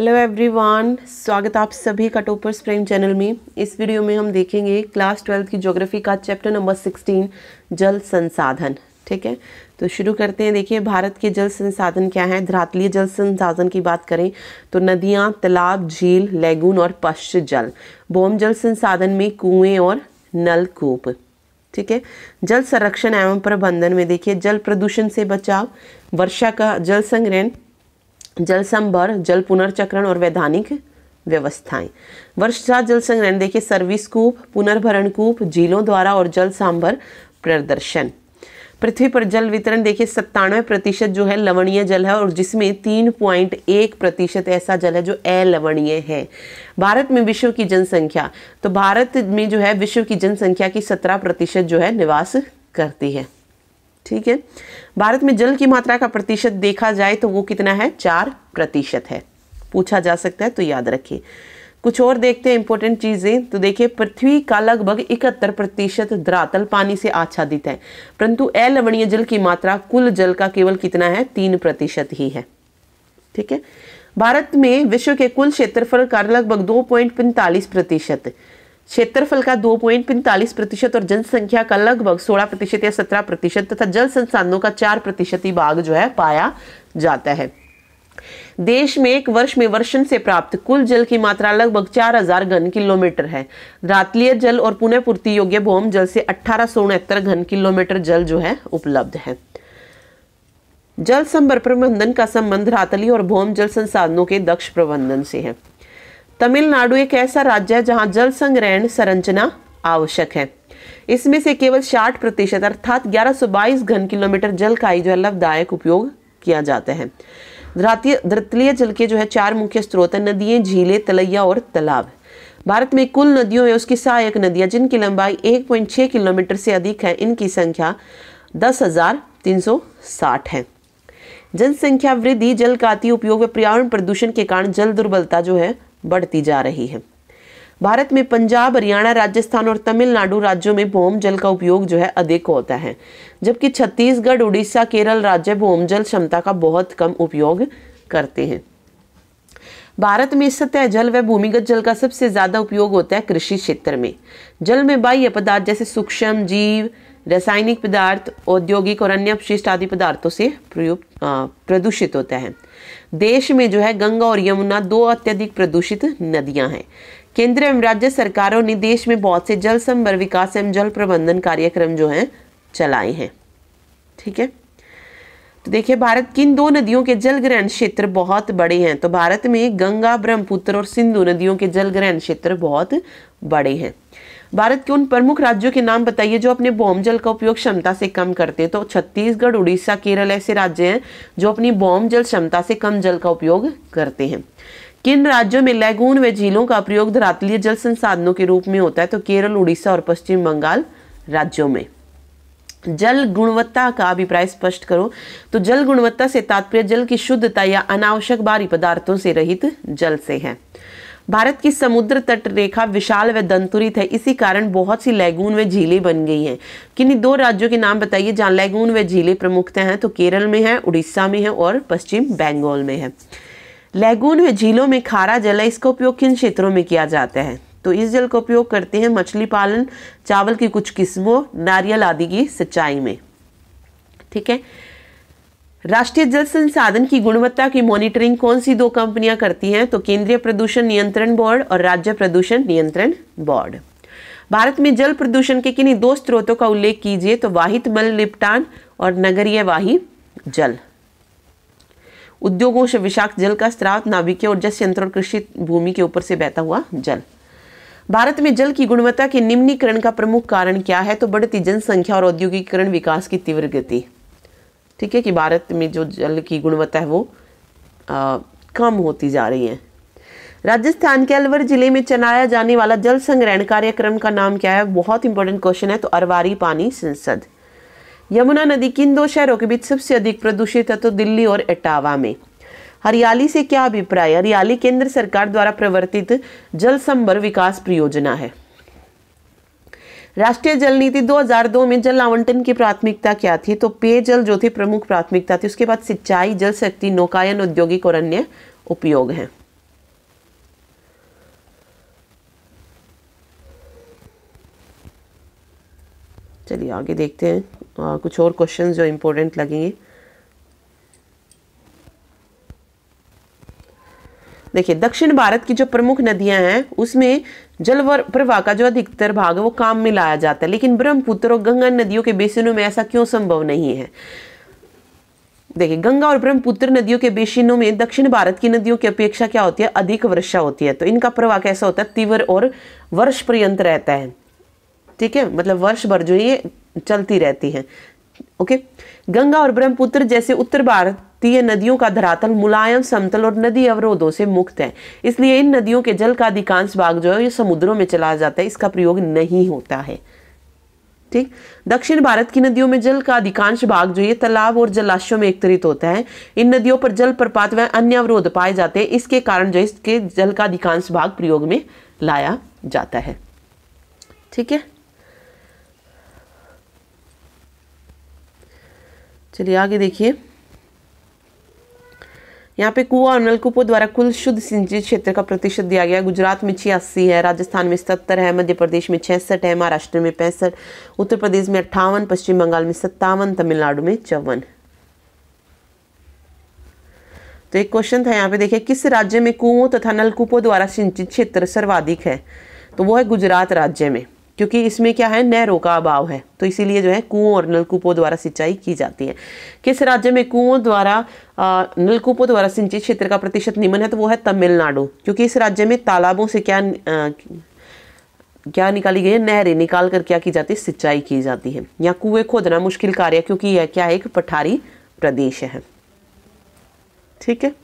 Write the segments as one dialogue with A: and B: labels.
A: hello everyone स्वागत आप सभी का टोपर प्रेम चैनल में इस वीडियो में हम देखेंगे क्लास ट्वेल्थ की ज्योग्राफी का चैप्टर नंबर सिक्सटीन जल संसाधन ठीक है तो शुरू करते हैं देखिए भारत के जल संसाधन क्या है धरातलीय जल संसाधन की बात करें तो नदियाँ तालाब झील लैगून और पश्च जल बोम जल संसाधन में कुएँ और नलकूप ठीक है जल संरक्षण एवं प्रबंधन में देखिए जल प्रदूषण से बचाव वर्षा का जल संग्रहण जल संभर जल पुनर्चक्रण और वैधानिक व्यवस्थाएं वर्षा जल संग्रहण देखिए सर्विस कूप पुनर्भरण कूप झीलों द्वारा और जल सांभर प्रदर्शन पृथ्वी पर जल वितरण देखिए सत्तानवे प्रतिशत जो है लवणीय जल है और जिसमें तीन पॉइंट एक प्रतिशत ऐसा जल है जो अलवणीय है भारत में विश्व की जनसंख्या तो भारत में जो है विश्व की जनसंख्या की सत्रह प्रतिशत जो है निवास करती है ठीक है भारत में जल की मात्रा का प्रतिशत देखा जाए तो वो कितना है चार प्रतिशत है पूछा जा सकता है तो याद रखिए कुछ और देखते हैं इंपॉर्टेंट चीज़ें तो देखिए पृथ्वी का लगभग इकहत्तर प्रतिशत धरातल पानी से आच्छादित है परंतु अलवणीय जल की मात्रा कुल जल का केवल कितना है तीन प्रतिशत ही है ठीक है भारत में विश्व के कुल क्षेत्रफल का लगभग दो पॉइंट पैंतालीस प्रतिशत क्षेत्रफल का दो पॉइंट पैंतालीस प्रतिशत और जनसंख्या का लगभग सोलह प्रतिशत या सत्रह प्रतिशत तथा जल संसाधनों का चार ही भाग जो है पाया जाता है देश में एक वर्ष में वर्षण से प्राप्त कुल जल की मात्रा लगभग 4000 घन किलोमीटर है रातलीय जल और पुनः पूर्ति योग्य भौम जल से अठारह घन किलोमीटर जल जो है उपलब्ध है जल संबर प्रबंधन का संबंध रातली और भौम जल संसाधनों के दक्ष प्रबंधन से है तमिलनाडु एक ऐसा राज्य है जहां जल संग्रहण संरचना आवश्यक है इसमें से केवल 60 प्रतिशत अर्थात 1122 घन किलोमीटर जल का ही जो है लाभदायक उपयोग किया जाता है धरतलीय जल के जो है चार मुख्य स्रोत हैं नदियाँ झीलें तलैया और तालाब भारत में कुल नदियों में उसकी सहायक नदियां जिनकी लंबाई 1.6 किलोमीटर से अधिक है इनकी संख्या दस हजार तीन सौ साठ है जनसंख्या वृद्धि जल का अति उपयोग व पर्यावरण प्रदूषण के कारण जल दुर्बलता जो है बढ़ती जा रही है भारत में पंजाब हरियाणा राजस्थान और तमिलनाडु राज्यों में भौम जल का उपयोग जो है अधिक होता है जबकि छत्तीसगढ़ उड़ीसा केरल राज्य भौम जल क्षमता का बहुत कम उपयोग करते हैं भारत में सतह जल व भूमिगत जल का सबसे ज़्यादा उपयोग होता है कृषि क्षेत्र में जल में बाह्य पदार्थ जैसे सूक्ष्म जीव रासायनिक पदार्थ औद्योगिक और अन्य अपशिष्ट आदि पदार्थों से प्रयुक्त प्रदूषित होता है देश में जो है गंगा और यमुना दो अत्यधिक प्रदूषित नदियां हैं केंद्र एवं राज्य सरकारों ने देश में बहुत से जल संबर विकास एवं जल प्रबंधन कार्यक्रम जो हैं चलाए हैं ठीक है तो देखिए भारत किन दो नदियों के जल ग्रहण क्षेत्र बहुत बड़े हैं तो भारत में गंगा ब्रह्मपुत्र और सिंधु नदियों के जल ग्रहण क्षेत्र बहुत बड़े हैं भारत के उन प्रमुख राज्यों के नाम बताइए जो अपने बॉम्ब जल का उपयोग क्षमता से कम करते हैं तो छत्तीसगढ़ उड़ीसा केरल ऐसे राज्य हैं जो अपनी बॉम्ब जल क्षमता से कम जल का उपयोग करते हैं किन राज्यों में लैगून व झीलों का प्रयोग धरातलीय जल संसाधनों के रूप में होता है तो केरल उड़ीसा और पश्चिम बंगाल राज्यों में जल गुणवत्ता का अभिप्राय स्पष्ट करो तो जल गुणवत्ता से तात्पर्य जल की शुद्धता या अनावश्यक भारी पदार्थों से रहित जल से है भारत की समुद्र तट रेखा विशाल व दंतुरित है इसी कारण बहुत सी लैगून व झीलें बन गई हैं किन्हीं दो राज्यों के नाम बताइए जहाँ लैगून व झीलें प्रमुखता हैं तो केरल में है उड़ीसा में है और पश्चिम बंगाल में है लैगून व झीलों में खारा जल है इसका उपयोग किन क्षेत्रों में किया जाता है तो इस जल का उपयोग करते हैं मछली पालन चावल की कुछ किस्मों नारियल आदि की सिंचाई में ठीक है राष्ट्रीय जल संसाधन की गुणवत्ता की मॉनिटरिंग कौन सी दो कंपनियां करती हैं तो केंद्रीय प्रदूषण नियंत्रण बोर्ड और राज्य प्रदूषण नियंत्रण बोर्ड भारत में जल प्रदूषण के किन्हीं दो स्रोतों का उल्लेख कीजिए तो वाहित मल निपटान और नगरीय वाही जल उद्योगों से विषाक्त जल का स्त्राव नाभिकीय जस संयंत्र और कृषि भूमि के ऊपर से बहता हुआ जल भारत में जल की गुणवत्ता के निम्नीकरण का प्रमुख कारण क्या है तो बढ़ती जनसंख्या और औद्योगिकरण विकास की तीव्र गति ठीक है कि भारत में जो जल की गुणवत्ता है वो आ, कम होती जा रही है राजस्थान के अलवर जिले में चलाया जाने वाला जल संग्रहण कार्यक्रम का नाम क्या है बहुत इंपॉर्टेंट क्वेश्चन है तो अरवारी पानी संसद यमुना नदी किन दो शहरों के बीच सबसे अधिक प्रदूषित है तो दिल्ली और इटावा में हरियाली से क्या अभिप्राय हरियाली केंद्र सरकार द्वारा प्रवर्तित जल संबर विकास परियोजना है राष्ट्रीय जल नीति 2002 में जल आवंटन की प्राथमिकता क्या थी तो पेयजल जो थी प्रमुख प्राथमिकता थी उसके बाद सिंचाई जल शक्ति नौकायन औद्योगिक और अन्य उपयोग हैं चलिए आगे देखते हैं आ, कुछ और क्वेश्चन जो इम्पोर्टेंट लगेंगे देखिए दक्षिण भारत की जो प्रमुख नदियां हैं उसमें जल प्रवाह का जो अधिकतर भाग है वो काम में लाया जाता है लेकिन ब्रह्मपुत्र और गंगा नदियों के बेसिनों में ऐसा क्यों संभव नहीं है देखिए गंगा और ब्रह्मपुत्र नदियों के बेसिनों में दक्षिण भारत की नदियों की अपेक्षा क्या होती है अधिक वर्षा होती है तो इनका प्रवाह कैसा होता है तीव्र और वर्ष पर्यंत रहता है ठीक है मतलब वर्ष भर जो ये चलती रहती है ओके गंगा और ब्रह्मपुत्र जैसे उत्तर भारतीय नदियों का धरातल मुलायम समतल और नदी अवरोधों से मुक्त है इसलिए इन नदियों के जल का अधिकांश भाग जो है ये समुद्रों में चला जाता है इसका प्रयोग नहीं होता है ठीक दक्षिण भारत की नदियों में जल का अधिकांश भाग जो ये तालाब और जलाशयों में एकत्रित होता है इन नदियों पर जल प्रपात व अन्य अवरोध पाए जाते हैं इसके कारण जो इसके जल का अधिकांश भाग प्रयोग में लाया जाता है ठीक है चलिए आगे देखिए यहाँ पे कुआ और नलकूपों द्वारा कुल शुद्ध सिंचित क्षेत्र का प्रतिशत दिया गया गुजरात में छियासी है राजस्थान में सत्तर है मध्य प्रदेश में छियासठ है महाराष्ट्र में पैंसठ उत्तर प्रदेश में अट्ठावन पश्चिम बंगाल में सत्तावन तमिलनाडु में चौवन तो एक क्वेश्चन था यहाँ पे देखिए किस राज्य में कुओं तथा नलकूपों द्वारा सिंचित क्षेत्र सर्वाधिक है तो वो है गुजरात राज्य में क्योंकि इसमें क्या है नहरों का अभाव है तो इसीलिए जो है कुओं और नलकूपों द्वारा सिंचाई की जाती है किस राज्य में कुओं द्वारा नलकूपों द्वारा सिंचित क्षेत्र का प्रतिशत निम्न है तो वो है तमिलनाडु क्योंकि इस राज्य में तालाबों से क्या आ, क्या निकाली गई है नहरें निकाल कर क्या की जाती है सिंचाई की जाती है यहाँ कुएं खोदना मुश्किल कार्य क्योंकि यह क्या है एक पठारी प्रदेश है ठीक है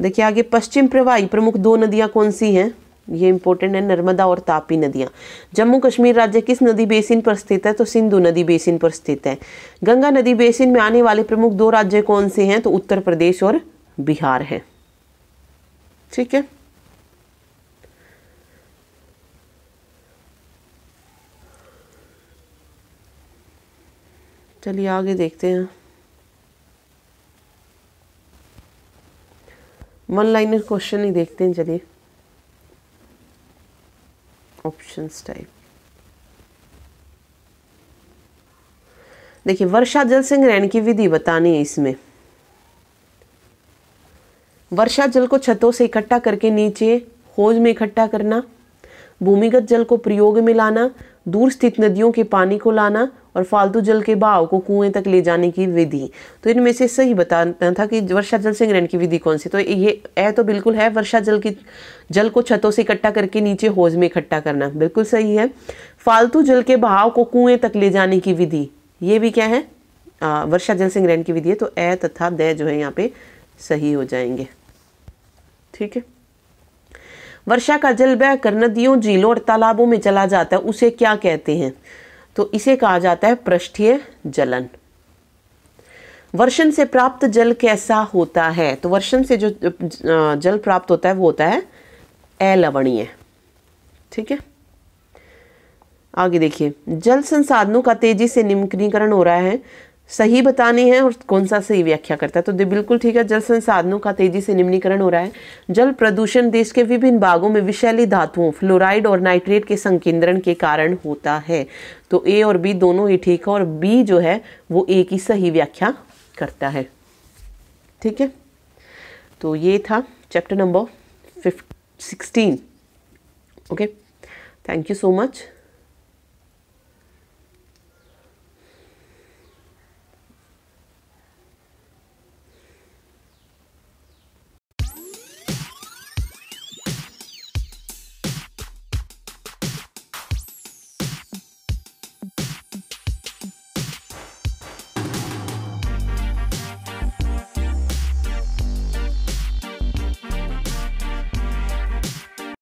A: देखिए आगे पश्चिम प्रवाही प्रमुख दो नदियाँ कौन सी हैं ये इंपॉर्टेंट है नर्मदा और तापी नदियाँ जम्मू कश्मीर राज्य किस नदी बेसिन पर स्थित है तो सिंधु नदी बेसिन पर स्थित है गंगा नदी बेसिन में आने वाले प्रमुख दो राज्य कौन से हैं तो उत्तर प्रदेश और बिहार है ठीक है चलिए आगे देखते हैं वन लाइनर क्वेश्चन ही देखते हैं चलिए ऑप्शंस टाइप देखिए वर्षा जल संग्रहण की विधि बतानी है इसमें वर्षा जल को छतों से इकट्ठा करके नीचे होज में इकट्ठा करना भूमिगत जल को प्रयोग में लाना दूर स्थित नदियों के पानी को लाना और फालतू जल के भाव को कुएं तक ले जाने की विधि तो इनमें से सही बताना था कि वर्षा जल संग्रहण की विधि कौन सी तो ये ए तो बिल्कुल है वर्षा जल की जल को छतों से इकट्ठा करके नीचे होज में इकट्ठा करना बिल्कुल सही है फालतू जल के बहाव को कुएं तक ले जाने की विधि ये भी क्या है आ, वर्षा जल संग्रहण की विधि है तो ए तथा द जो है यहाँ पे सही हो जाएंगे ठीक है वर्षा का जल बहकर नदियों झीलों और तालाबों में चला जाता है उसे क्या कहते हैं तो इसे कहा जाता है पृष्ठीय जलन वर्षण से प्राप्त जल कैसा होता है तो वर्षण से जो जल प्राप्त होता है वो होता है अलवणीय ठीक है आगे देखिए जल संसाधनों का तेजी से निम्नीकरण हो रहा है सही बताने हैं और कौन सा सही व्याख्या करता है तो बिल्कुल ठीक है जल संसाधनों का तेजी से निम्नीकरण हो रहा है जल प्रदूषण देश के विभिन्न भागों में विषैली धातुओं फ्लोराइड और नाइट्रेट के संकेंद्रण के कारण होता है तो ए और बी दोनों ही ठीक है और बी जो है वो ए की सही व्याख्या करता है ठीक है तो ये था chapter number fif sixteen okay thank you so much